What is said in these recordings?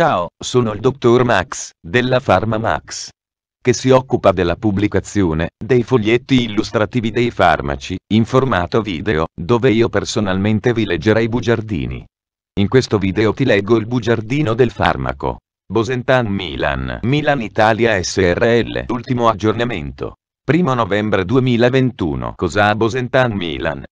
Ciao, sono il dottor Max, della Pharma Max, che si occupa della pubblicazione dei foglietti illustrativi dei farmaci, in formato video, dove io personalmente vi leggerei i bugiardini. In questo video ti leggo il bugiardino del farmaco. Bosentan Milan, Milan Italia SRL, ultimo aggiornamento. 1 novembre 2021 Cos'ha Bosentan Milan?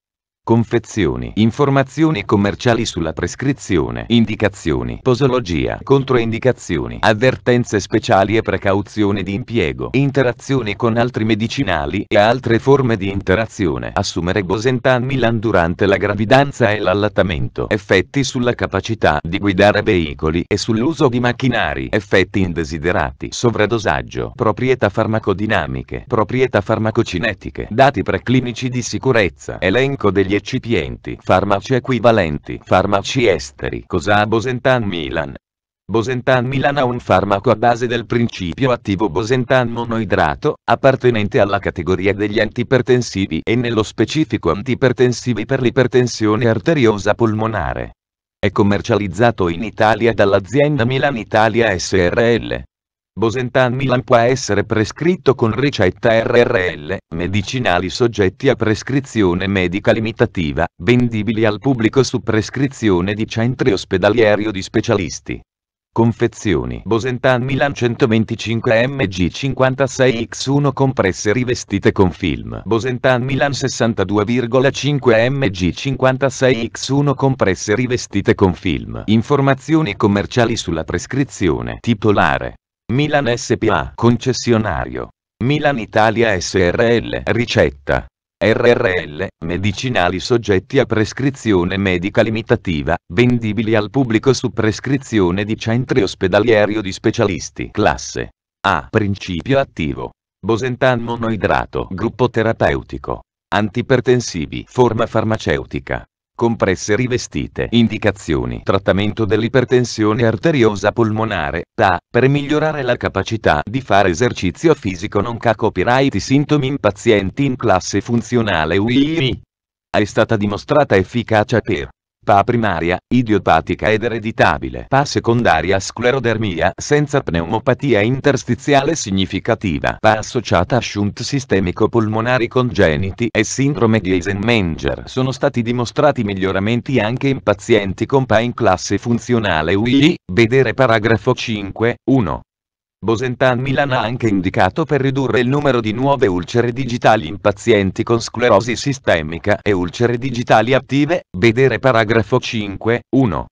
confezioni, informazioni commerciali sulla prescrizione, indicazioni, posologia, controindicazioni, avvertenze speciali e precauzione di impiego, interazioni con altri medicinali e altre forme di interazione. Assumere Bosentan Milan durante la gravidanza e l'allattamento. Effetti sulla capacità di guidare veicoli e sull'uso di macchinari. Effetti indesiderati. Sovradosaggio. Proprietà farmacodinamiche. Proprietà farmacocinetiche. Dati preclinici di sicurezza. Elenco degli eccipienti, farmaci equivalenti, farmaci esteri. Cosa ha Bosentan Milan? Bosentan Milan ha un farmaco a base del principio attivo Bosentan monoidrato, appartenente alla categoria degli antipertensivi e nello specifico antipertensivi per l'ipertensione arteriosa polmonare. È commercializzato in Italia dall'azienda Milan Italia SRL. Bosentan Milan può essere prescritto con ricetta RRL, medicinali soggetti a prescrizione medica limitativa, vendibili al pubblico su prescrizione di centri ospedalieri o di specialisti. Confezioni Bosentan Milan 125 mg 56x1 compresse rivestite con film Bosentan Milan 62,5 mg 56x1 compresse rivestite con film Informazioni commerciali sulla prescrizione Titolare Milan SPA concessionario. Milan Italia SRL ricetta. RRL, medicinali soggetti a prescrizione medica limitativa, vendibili al pubblico su prescrizione di centri ospedalieri o di specialisti. Classe A. Principio attivo. Bosentan monoidrato, gruppo terapeutico. Antipertensivi, forma farmaceutica compresse rivestite. Indicazioni. Trattamento dell'ipertensione arteriosa polmonare, TA, per migliorare la capacità di fare esercizio fisico non ca copyright sintomi in pazienti in classe funzionale UII. È stata dimostrata efficacia per PA primaria, idiopatica ed ereditabile. PA secondaria sclerodermia senza pneumopatia interstiziale significativa. PA associata a shunt sistemico polmonari congeniti e sindrome di Eisenmenger. Sono stati dimostrati miglioramenti anche in pazienti con PA in classe funzionale UI, vedere paragrafo 5, 1. Bosentan Milan ha anche indicato per ridurre il numero di nuove ulcere digitali in pazienti con sclerosi sistemica e ulcere digitali attive, vedere paragrafo 5, 1.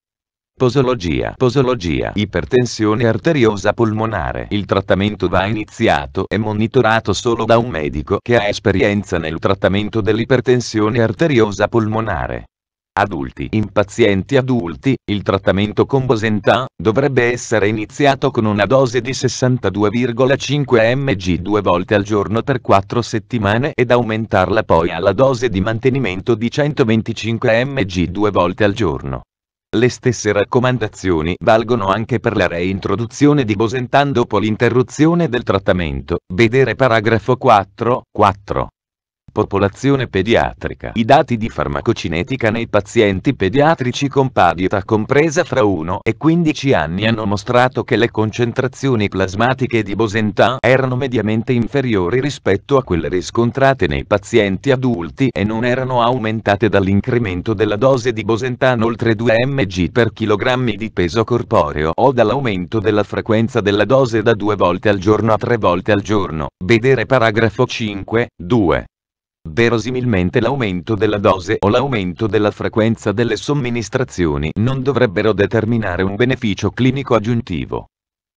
Posologia Posologia Ipertensione arteriosa polmonare Il trattamento va iniziato e monitorato solo da un medico che ha esperienza nel trattamento dell'ipertensione arteriosa polmonare adulti. In pazienti adulti, il trattamento con Bosentà dovrebbe essere iniziato con una dose di 62,5 mg due volte al giorno per 4 settimane ed aumentarla poi alla dose di mantenimento di 125 mg due volte al giorno. Le stesse raccomandazioni valgono anche per la reintroduzione di Bosentan dopo l'interruzione del trattamento, vedere paragrafo 4, 4 popolazione pediatrica. I dati di farmacocinetica nei pazienti pediatrici con padietà compresa fra 1 e 15 anni hanno mostrato che le concentrazioni plasmatiche di Bosentan erano mediamente inferiori rispetto a quelle riscontrate nei pazienti adulti e non erano aumentate dall'incremento della dose di Bosentan oltre 2 mg per chilogrammi di peso corporeo o dall'aumento della frequenza della dose da 2 volte al giorno a 3 volte al giorno. Vedere paragrafo 5, 2. Verosimilmente l'aumento della dose o l'aumento della frequenza delle somministrazioni non dovrebbero determinare un beneficio clinico aggiuntivo.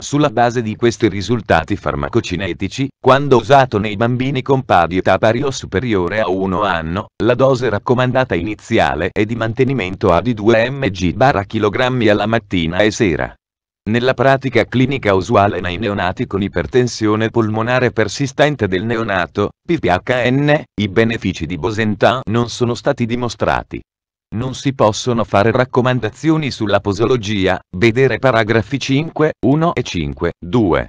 Sulla base di questi risultati farmacocinetici, quando usato nei bambini con PA età pari o superiore a 1 anno, la dose raccomandata iniziale è di mantenimento a di 2 mg/kg alla mattina e sera. Nella pratica clinica usuale nei neonati con ipertensione polmonare persistente del neonato, PPHN, i benefici di Bosentan non sono stati dimostrati. Non si possono fare raccomandazioni sulla posologia, vedere paragrafi 5, 1 e 5, 2.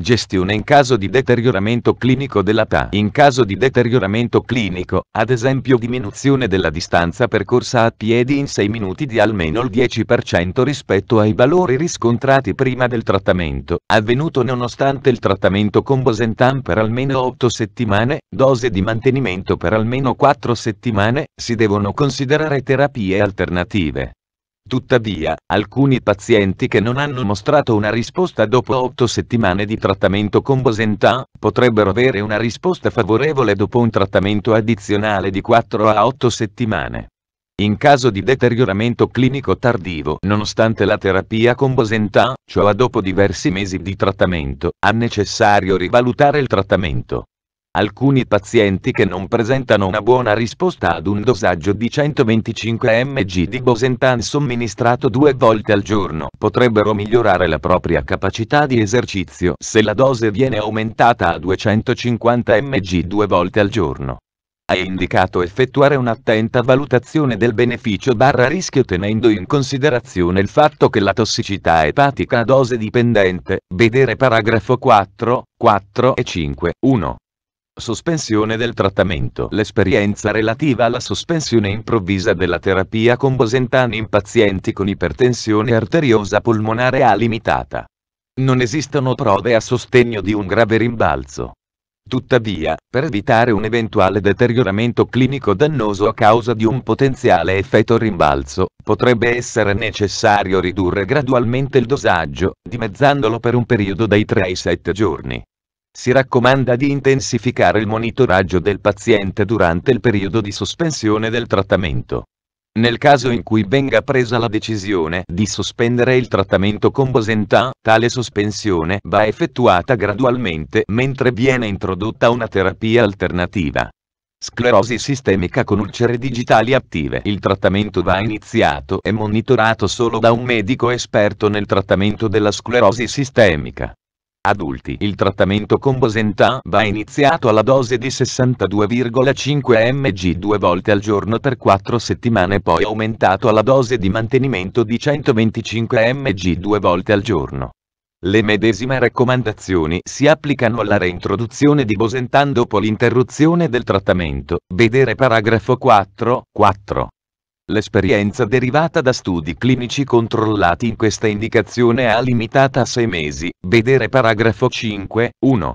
Gestione in caso di deterioramento clinico della TA. In caso di deterioramento clinico, ad esempio diminuzione della distanza percorsa a piedi in 6 minuti di almeno il 10% rispetto ai valori riscontrati prima del trattamento, avvenuto nonostante il trattamento con Bosentan per almeno 8 settimane, dose di mantenimento per almeno 4 settimane, si devono considerare terapie alternative. Tuttavia, alcuni pazienti che non hanno mostrato una risposta dopo 8 settimane di trattamento con Bosentà, potrebbero avere una risposta favorevole dopo un trattamento addizionale di 4 a 8 settimane. In caso di deterioramento clinico tardivo nonostante la terapia con Bosentà, cioè dopo diversi mesi di trattamento, è necessario rivalutare il trattamento. Alcuni pazienti che non presentano una buona risposta ad un dosaggio di 125 mg di Bosentan somministrato due volte al giorno potrebbero migliorare la propria capacità di esercizio se la dose viene aumentata a 250 mg due volte al giorno. Ha indicato effettuare un'attenta valutazione del beneficio barra rischio tenendo in considerazione il fatto che la tossicità epatica a dose dipendente, vedere paragrafo 4, 4 e 5, 1. Sospensione del trattamento. L'esperienza relativa alla sospensione improvvisa della terapia con Bosentani in pazienti con ipertensione arteriosa polmonare ha limitata. Non esistono prove a sostegno di un grave rimbalzo. Tuttavia, per evitare un eventuale deterioramento clinico dannoso a causa di un potenziale effetto rimbalzo, potrebbe essere necessario ridurre gradualmente il dosaggio, dimezzandolo per un periodo dai 3 ai 7 giorni. Si raccomanda di intensificare il monitoraggio del paziente durante il periodo di sospensione del trattamento. Nel caso in cui venga presa la decisione di sospendere il trattamento con Bosentà, tale sospensione va effettuata gradualmente mentre viene introdotta una terapia alternativa. Sclerosi sistemica con ulcere digitali attive. Il trattamento va iniziato e monitorato solo da un medico esperto nel trattamento della sclerosi sistemica. Adulti Il trattamento con Bosentan va iniziato alla dose di 62,5 mg due volte al giorno per 4 settimane poi aumentato alla dose di mantenimento di 125 mg due volte al giorno. Le medesime raccomandazioni si applicano alla reintroduzione di Bosentan dopo l'interruzione del trattamento, vedere paragrafo 4, 4. L'esperienza derivata da studi clinici controllati in questa indicazione è limitata a 6 mesi, vedere paragrafo 5, 1.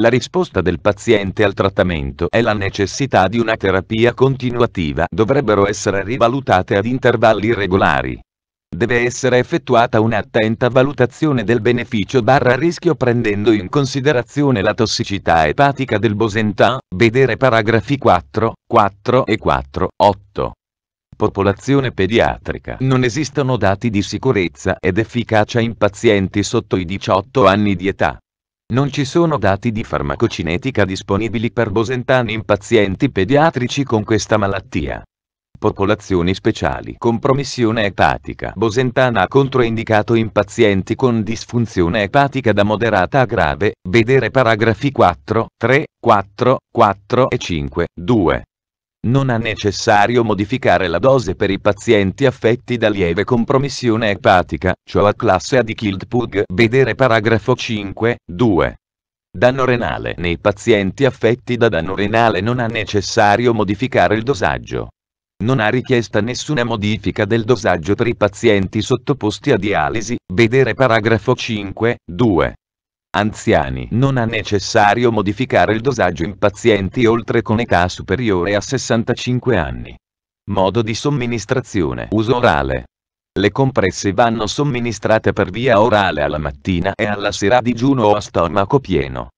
La risposta del paziente al trattamento e la necessità di una terapia continuativa dovrebbero essere rivalutate ad intervalli regolari. Deve essere effettuata un'attenta valutazione del beneficio barra rischio prendendo in considerazione la tossicità epatica del Bosentan, vedere paragrafi 4, 4 e 4, 8 popolazione pediatrica. Non esistono dati di sicurezza ed efficacia in pazienti sotto i 18 anni di età. Non ci sono dati di farmacocinetica disponibili per Bosentan in pazienti pediatrici con questa malattia. Popolazioni speciali Compromissione epatica Bosentana ha controindicato in pazienti con disfunzione epatica da moderata a grave, vedere paragrafi 4, 3, 4, 4 e 5, 2. Non è necessario modificare la dose per i pazienti affetti da lieve compromissione epatica, cioè a classe A di Kildpug, vedere paragrafo 5, 2. Danno renale Nei pazienti affetti da danno renale non è necessario modificare il dosaggio. Non ha richiesta nessuna modifica del dosaggio per i pazienti sottoposti a dialisi, vedere paragrafo 5, 2 anziani non è necessario modificare il dosaggio in pazienti oltre con età superiore a 65 anni. Modo di somministrazione uso orale. Le compresse vanno somministrate per via orale alla mattina e alla sera a digiuno o a stomaco pieno.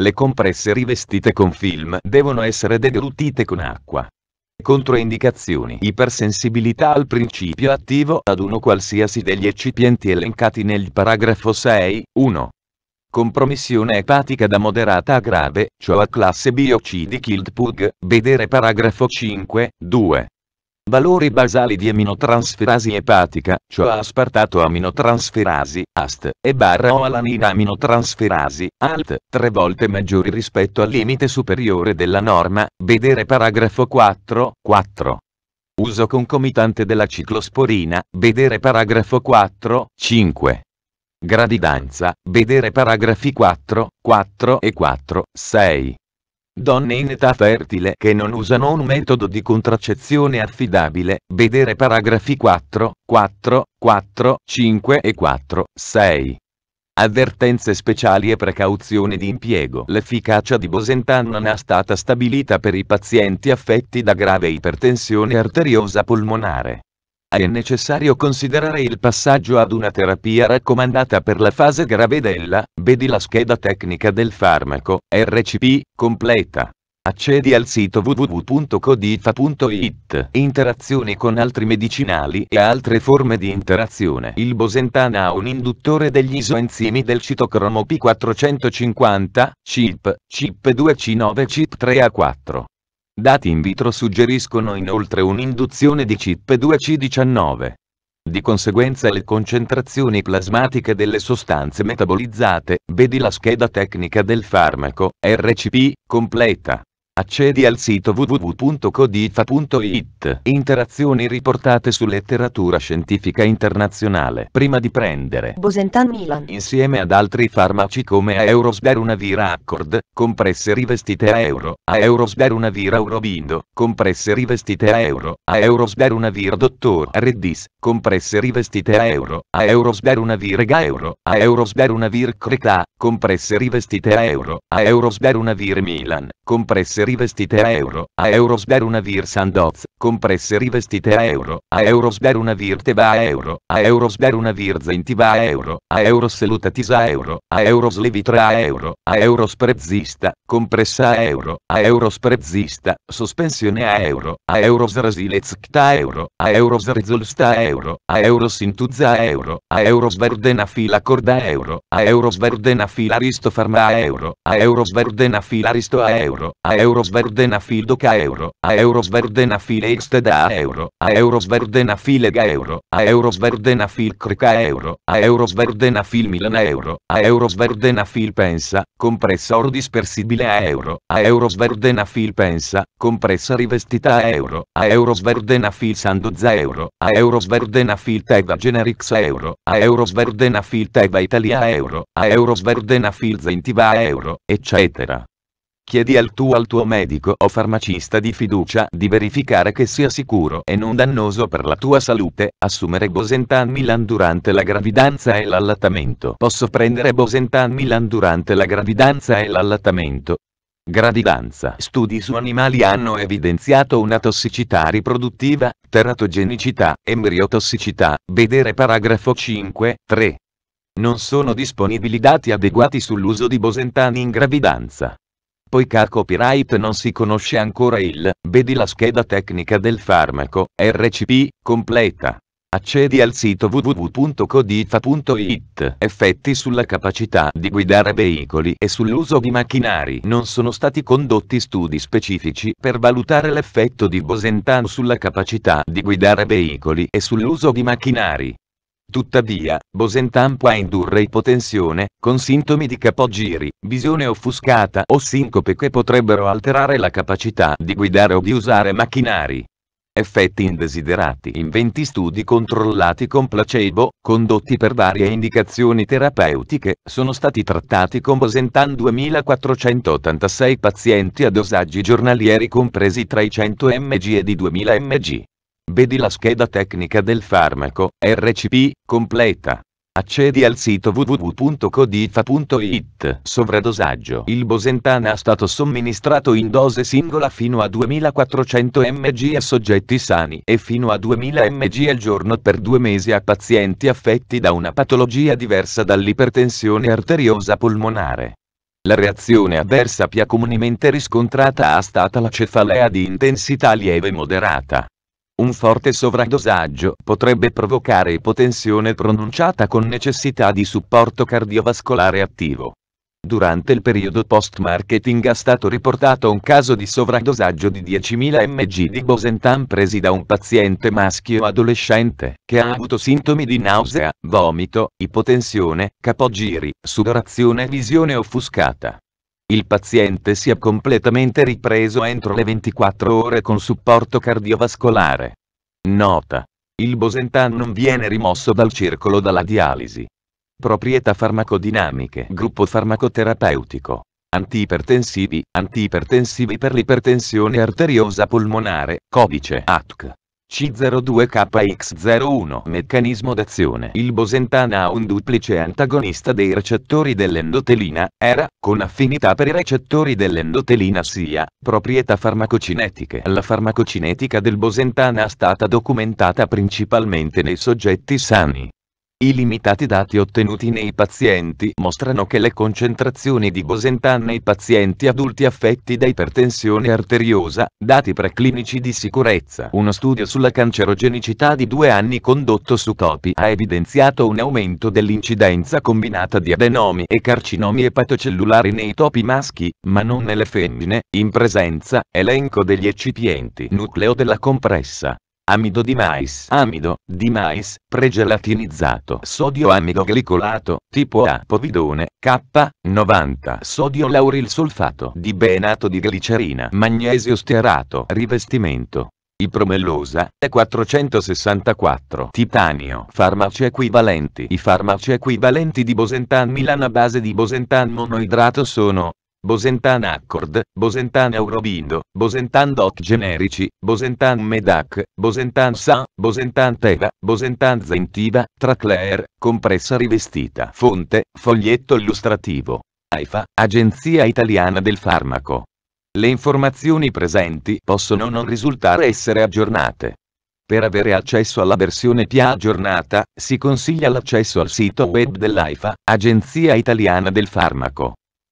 Le compresse rivestite con film devono essere deglutite con acqua. Controindicazioni Ipersensibilità al principio attivo ad uno qualsiasi degli eccipienti elencati nel paragrafo 6, 1. Compromissione epatica da moderata a grave, cioè a classe BOC di Kildpug, vedere paragrafo 5, 2. Valori basali di aminotransferasi epatica, cioè aspartato aminotransferasi, AST, e barra o alanina aminotransferasi, ALT, tre volte maggiori rispetto al limite superiore della norma, vedere paragrafo 4, 4. Uso concomitante della ciclosporina, vedere paragrafo 4, 5. Gravidanza, vedere paragrafi 4, 4 e 4, 6. Donne in età fertile che non usano un metodo di contraccezione affidabile, vedere paragrafi 4, 4, 4, 5 e 4, 6. Avvertenze speciali e precauzioni di impiego. L'efficacia di Bosentan non è stata stabilita per i pazienti affetti da grave ipertensione arteriosa polmonare è necessario considerare il passaggio ad una terapia raccomandata per la fase grave della, vedi la scheda tecnica del farmaco, RCP, completa. Accedi al sito www.codifa.it. Interazioni con altri medicinali e altre forme di interazione. Il Bosentana ha un induttore degli isoenzimi del citocromo P450, CIP, CIP2C9, CIP3A4. Dati in vitro suggeriscono inoltre un'induzione di cip 2 c 19 Di conseguenza le concentrazioni plasmatiche delle sostanze metabolizzate, vedi la scheda tecnica del farmaco, RCP, completa. Accedi al sito www.codifa.it. Interazioni riportate su letteratura scientifica internazionale. Prima di prendere Bosentan Milan insieme ad altri farmaci come Aerosberunavira Accord, compresse rivestite a euro, a Aerosberunavira Urobindo, compresse rivestite a euro, a Aerosberunavir Dottor Reddis, compresse rivestite a euro, a Aerosberunavir Ega Euro, a Aerosberunavir Creta, compresse rivestite a euro, a Aerosberunavir Milan, compresse rivestite a euro, a euros der una vir sandoz, compresse rivestite a euro, a euro der una vir teva a euro, a euros der una vir zentiva a euro, a euro salutatis a euro, a euro levitra a euro, a euros prezzista, compressa a euro, a euro sprezzista, sospensione a euro, a euro euros rasilezkta euro, a euros rezolsta euro, a euros intuzza euro, a euro sverdena fila corda euro, a euro sverdena fila ristofarma a euro, a euro sverdena fila risto a euro, a euros euro sverdena Eurosverdena fidoca euro, a euro Eurosverdena file exteda euro, a euro Eurosverdena filega euro, a euro sverdena fil crica euro, a euro sverdena fil milana euro, a euro sverdena fil pensa, compressor dispersibile a euro, a euro sverdena fil pensa, compressa rivestita a euro, a euro sverdena fil sandozza euro, a euro sverdena fil teva generics euro, a euro sverdena fil teva italia euro, a euro sverdena fil zentiva euro, eccetera. Chiedi al tuo, al tuo medico o farmacista di fiducia di verificare che sia sicuro e non dannoso per la tua salute assumere Bosentan Milan durante la gravidanza e l'allattamento. Posso prendere Bosentan Milan durante la gravidanza e l'allattamento? Gravidanza. Studi su animali hanno evidenziato una tossicità riproduttiva, teratogenicità, embriotossicità, vedere paragrafo 5, 3. Non sono disponibili dati adeguati sull'uso di Bosentan in gravidanza. Poiché a copyright non si conosce ancora il, vedi la scheda tecnica del farmaco, RCP, completa. Accedi al sito www.codifa.it. Effetti sulla capacità di guidare veicoli e sull'uso di macchinari. Non sono stati condotti studi specifici per valutare l'effetto di Bosentan sulla capacità di guidare veicoli e sull'uso di macchinari. Tuttavia, Bosentan può indurre ipotensione, con sintomi di capogiri, visione offuscata o sincope che potrebbero alterare la capacità di guidare o di usare macchinari. Effetti indesiderati in 20 studi controllati con placebo, condotti per varie indicazioni terapeutiche, sono stati trattati con Bosentan 2486 pazienti a dosaggi giornalieri compresi tra i 100 mg e i 2000 mg. Vedi la scheda tecnica del farmaco, RCP, completa. Accedi al sito www.codifa.it. Sovradosaggio. Il Bosentana è stato somministrato in dose singola fino a 2400 mg a soggetti sani e fino a 2000 mg al giorno per due mesi a pazienti affetti da una patologia diversa dall'ipertensione arteriosa polmonare. La reazione avversa più comunemente riscontrata è stata la cefalea di intensità lieve moderata. Un forte sovradosaggio potrebbe provocare ipotensione pronunciata con necessità di supporto cardiovascolare attivo. Durante il periodo post-marketing è stato riportato un caso di sovradosaggio di 10.000 mg di Bosentan presi da un paziente maschio adolescente, che ha avuto sintomi di nausea, vomito, ipotensione, capogiri, sudorazione e visione offuscata. Il paziente sia completamente ripreso entro le 24 ore con supporto cardiovascolare. Nota. Il Bosentan non viene rimosso dal circolo dalla dialisi. Proprietà farmacodinamiche. Gruppo farmacoterapeutico. Antipertensivi, antipertensivi per l'ipertensione arteriosa polmonare, codice ATC. C02KX01 Meccanismo d'azione Il bosentana ha un duplice antagonista dei recettori dell'endotelina, ERA, con affinità per i recettori dell'endotelina SIA, proprietà farmacocinetiche. La farmacocinetica del bosentana è stata documentata principalmente nei soggetti sani, i limitati dati ottenuti nei pazienti mostrano che le concentrazioni di bosentan nei pazienti adulti affetti da ipertensione arteriosa, dati preclinici di sicurezza. Uno studio sulla cancerogenicità di due anni condotto su topi ha evidenziato un aumento dell'incidenza combinata di adenomi e carcinomi epatocellulari nei topi maschi, ma non nelle femmine, in presenza, elenco degli eccipienti nucleo della compressa amido di mais, amido di mais, pregelatinizzato, sodio amido glicolato, tipo A, povidone, K90, sodio lauril solfato di benato di glicerina, magnesio stearato, rivestimento. Ipromellosa, E464, titanio, farmaci equivalenti. I farmaci equivalenti di Bosentan Milan a base di Bosentan monoidrato sono Bosentan Accord, Bosentan Eurobindo, Bosentan Doc Generici, Bosentan Medac, Bosentan Sa, Bosentan Teva, Bosentan Zentiva, Traclair, compressa rivestita. Fonte, foglietto illustrativo. AIFA, Agenzia Italiana del Farmaco. Le informazioni presenti possono non risultare essere aggiornate. Per avere accesso alla versione PIA aggiornata, si consiglia l'accesso al sito web dell'AIFA, Agenzia Italiana del Farmaco.